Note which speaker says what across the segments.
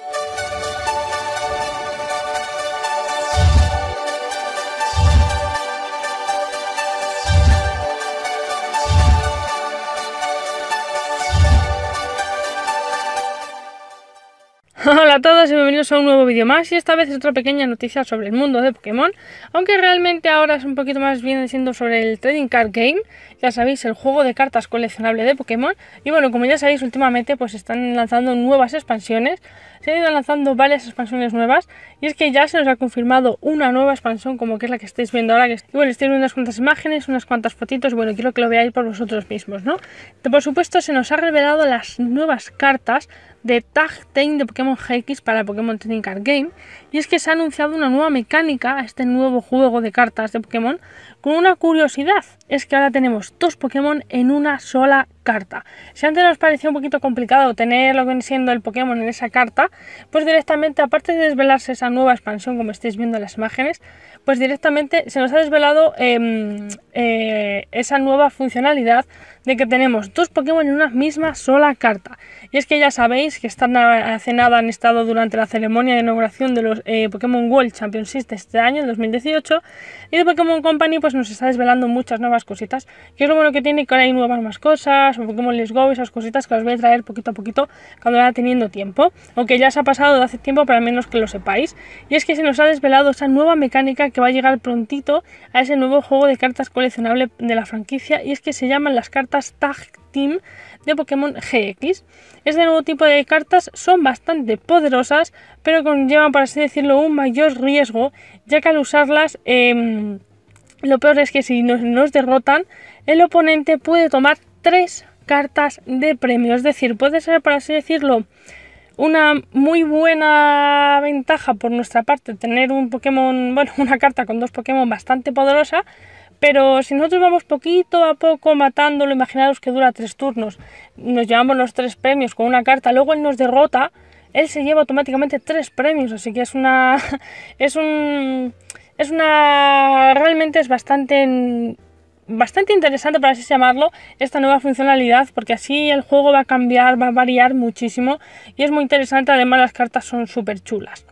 Speaker 1: Thank you. Hola a todos y bienvenidos a un nuevo vídeo más y esta vez es otra pequeña noticia sobre el mundo de Pokémon aunque realmente ahora es un poquito más bien siendo sobre el Trading Card Game ya sabéis, el juego de cartas coleccionable de Pokémon y bueno, como ya sabéis últimamente pues están lanzando nuevas expansiones se han ido lanzando varias expansiones nuevas y es que ya se nos ha confirmado una nueva expansión como que es la que estáis viendo ahora que y bueno, estoy viendo unas cuantas imágenes, unas cuantas fotitos bueno, quiero que lo veáis por vosotros mismos, ¿no? Por supuesto se nos ha revelado las nuevas cartas de Tag Team de Pokémon GX para Pokémon Trading Card Game, y es que se ha anunciado una nueva mecánica a este nuevo juego de cartas de Pokémon con una curiosidad, es que ahora tenemos dos Pokémon en una sola carta. Si antes nos parecía un poquito complicado tener lo que viene siendo el Pokémon en esa carta, pues directamente, aparte de desvelarse esa nueva expansión, como estáis viendo en las imágenes, pues directamente se nos ha desvelado em, eh, esa nueva funcionalidad de que tenemos dos Pokémon en una misma sola carta. Y es que ya sabéis que están hace nada han estado durante la ceremonia de inauguración de los eh, Pokémon World Championships de este año, en 2018, y de Pokémon Company pues nos está desvelando muchas nuevas cositas. Que es lo bueno que tiene que ahora hay nuevas más cosas, Pokémon Let's Go, esas cositas que os voy a traer poquito a poquito cuando vaya teniendo tiempo. Aunque ya se ha pasado de hace tiempo, para menos que lo sepáis. Y es que se nos ha desvelado esa nueva mecánica que va a llegar prontito a ese nuevo juego de cartas coleccionable de la franquicia. Y es que se llaman las cartas Tag Team de Pokémon GX. Este nuevo tipo de cartas son bastante poderosas, pero conllevan, por así decirlo, un mayor riesgo, ya que al usarlas eh, lo peor es que si nos, derrotan, el oponente puede tomar tres cartas de premio. Es decir, puede ser, por así decirlo, una muy buena ventaja por nuestra parte tener un Pokémon, bueno, una carta con dos Pokémon bastante poderosa, pero si nosotros vamos poquito a poco matándolo, imaginaros que dura tres turnos, nos llevamos los tres premios con una carta, luego él nos derrota, él se lleva automáticamente tres premios, así que es una es un es una. Realmente es bastante. Bastante interesante, para así llamarlo, esta nueva funcionalidad, porque así el juego va a cambiar, va a variar muchísimo y es muy interesante. Además, las cartas son súper chulas.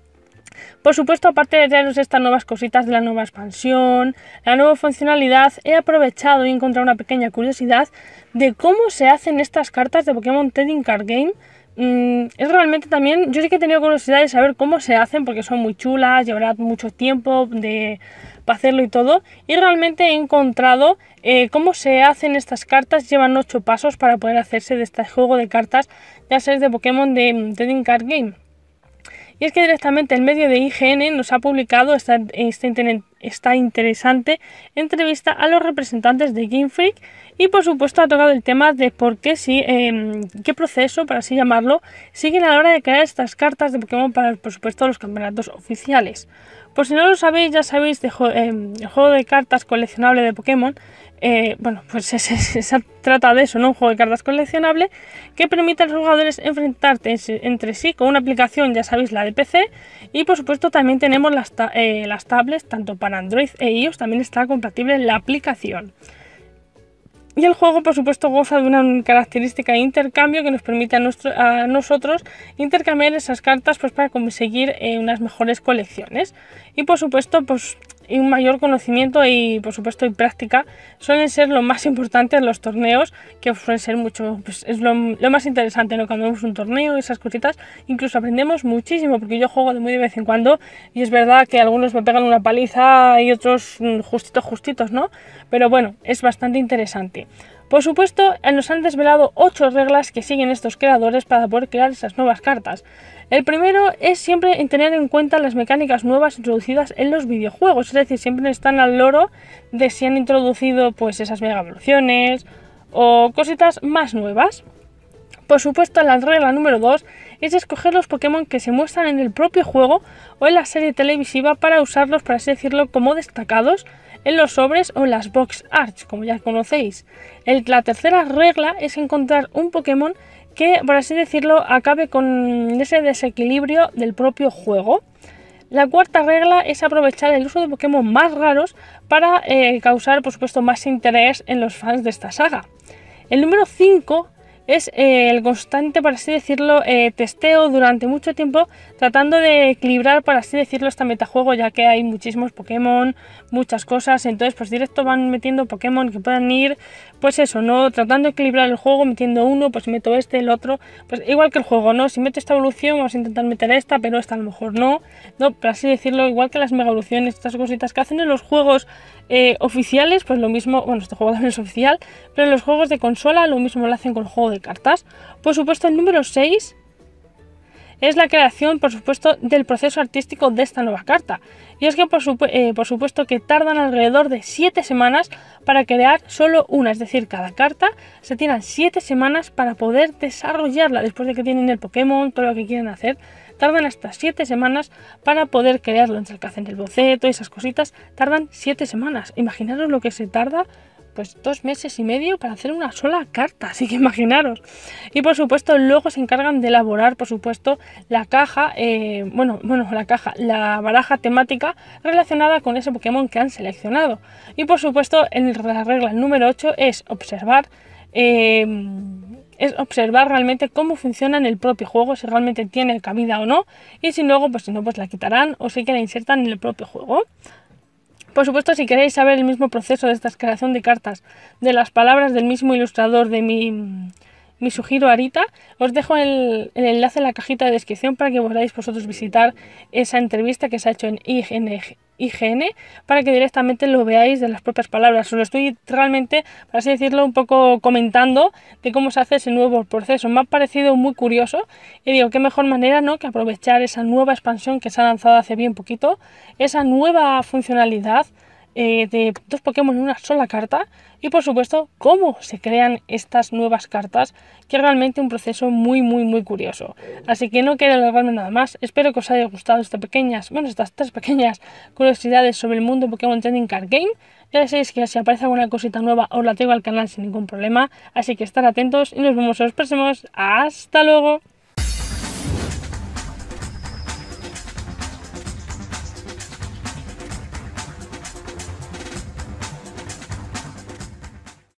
Speaker 1: Por supuesto, aparte de traeros estas nuevas cositas de la nueva expansión, la nueva funcionalidad, he aprovechado y encontrado una pequeña curiosidad de cómo se hacen estas cartas de Pokémon Trading Card Game Mm, es realmente también, yo sí que he tenido curiosidad de saber cómo se hacen, porque son muy chulas, llevará mucho tiempo de, para hacerlo y todo, y realmente he encontrado eh, cómo se hacen estas cartas, llevan 8 pasos para poder hacerse de este juego de cartas, ya sea de Pokémon de Trading Card Game. Y es que directamente el medio de IGN nos ha publicado esta, este internet esta interesante entrevista a los representantes de Game Freak y por supuesto ha tocado el tema de por qué sí, em, qué proceso, para así llamarlo, siguen a la hora de crear estas cartas de Pokémon para por supuesto los campeonatos oficiales. Por si no lo sabéis, ya sabéis, de em, el juego de cartas coleccionable de Pokémon, eh, bueno, pues se, trata de eso, ¿no? Un juego de cartas coleccionable que permite a los jugadores enfrentarte entre sí con una aplicación, ya sabéis, la de PC, y por supuesto también tenemos las, eh, las tablets, tanto para Android e iOS también está compatible la aplicación. Y el juego, por supuesto, goza de una característica de intercambio que nos permite a, nosotros intercambiar esas cartas pues, para conseguir eh, unas mejores colecciones. Y, por supuesto, pues, y un mayor conocimiento y por supuesto y práctica suelen ser lo más importante en los torneos, que suelen ser mucho, pues, es lo, más interesante, ¿no? Cuando vemos un torneo y esas cositas, incluso aprendemos muchísimo, porque yo juego de muy de vez en cuando y es verdad que algunos me pegan una paliza y otros mm, justitos, justitos, ¿no? Pero bueno, es bastante interesante. Por supuesto, nos han desvelado 8 reglas que siguen estos creadores para poder crear esas nuevas cartas. El primero es siempre tener en cuenta las mecánicas nuevas introducidas en los videojuegos, es decir, siempre están al loro de si han introducido pues esas mega evoluciones o cositas más nuevas. Por supuesto, la regla número 2 es escoger los Pokémon que se muestran en el propio juego o en la serie televisiva para usarlos, por así decirlo, como destacados en los sobres o las box arts, como ya conocéis. la tercera regla es encontrar un Pokémon que, por así decirlo, acabe con ese desequilibrio del propio juego. La cuarta regla es aprovechar el uso de Pokémon más raros para eh, causar, por supuesto, más interés en los fans de esta saga. El número 5 es eh, el constante, para así decirlo, eh, testeo durante mucho tiempo, tratando de equilibrar, para así decirlo, este metajuego, ya que hay muchísimos Pokémon, muchas cosas, entonces pues directo van metiendo Pokémon que puedan ir, pues eso, ¿no? Tratando de equilibrar el juego, metiendo uno, pues meto este, el otro, pues igual que el juego, ¿no? Si meto esta evolución, vamos a intentar meter esta, pero esta a lo mejor no, ¿no? para así decirlo, igual que las mega evoluciones, estas cositas que hacen en los juegos eh, oficiales, pues lo mismo, bueno, este juego también es oficial, pero en los juegos de consola lo mismo lo hacen con el juego cartas. Por supuesto, el número 6 es la creación, por supuesto, del proceso artístico de esta nueva carta. Y es que, por, eh, supuesto, que tardan alrededor de 7 semanas para crear solo una, es decir, cada carta se tiran 7 semanas para poder desarrollarla después de que tienen el Pokémon, todo lo que quieren hacer. Tardan hasta 7 semanas para poder crearlo, entre el que hacen el boceto y esas cositas, tardan 7 semanas. Imaginaros lo que se tarda pues dos meses y medio para hacer una sola carta, así que imaginaros. Y por supuesto, luego se encargan de elaborar, por supuesto, la caja, eh, bueno, bueno, la caja, la baraja temática relacionada con ese Pokémon que han seleccionado. Y por supuesto, en la regla número 8 es observar. Eh, es observar realmente cómo funciona en el propio juego, si realmente tiene cabida o no, y si luego, pues si no, pues la quitarán o sí que la insertan en el propio juego. Por supuesto, si queréis saber el mismo proceso de esta creación de cartas de las palabras del mismo ilustrador de mi, mi sugiro Arita, os dejo el, enlace en la cajita de descripción para que podáis vosotros visitar esa entrevista que se ha hecho en IGN. IGN para que directamente lo veáis de las propias palabras. Os lo estoy realmente, para así decirlo, un poco comentando de cómo se hace ese nuevo proceso. Me ha parecido muy curioso y digo, qué mejor manera ¿no? que aprovechar esa nueva expansión que se ha lanzado hace bien poquito, esa nueva funcionalidad eh, de dos Pokémon en una sola carta y por supuesto cómo se crean estas nuevas cartas, que es realmente un proceso muy muy muy curioso. Así que no quiero alargarme nada más, espero que os haya gustado estas pequeñas, bueno, estas tres pequeñas curiosidades sobre el mundo Pokémon Trading Card Game. Ya sabéis que si aparece alguna cosita nueva os la traigo al canal sin ningún problema, así que estar atentos y nos vemos en los próximos. ¡Hasta luego!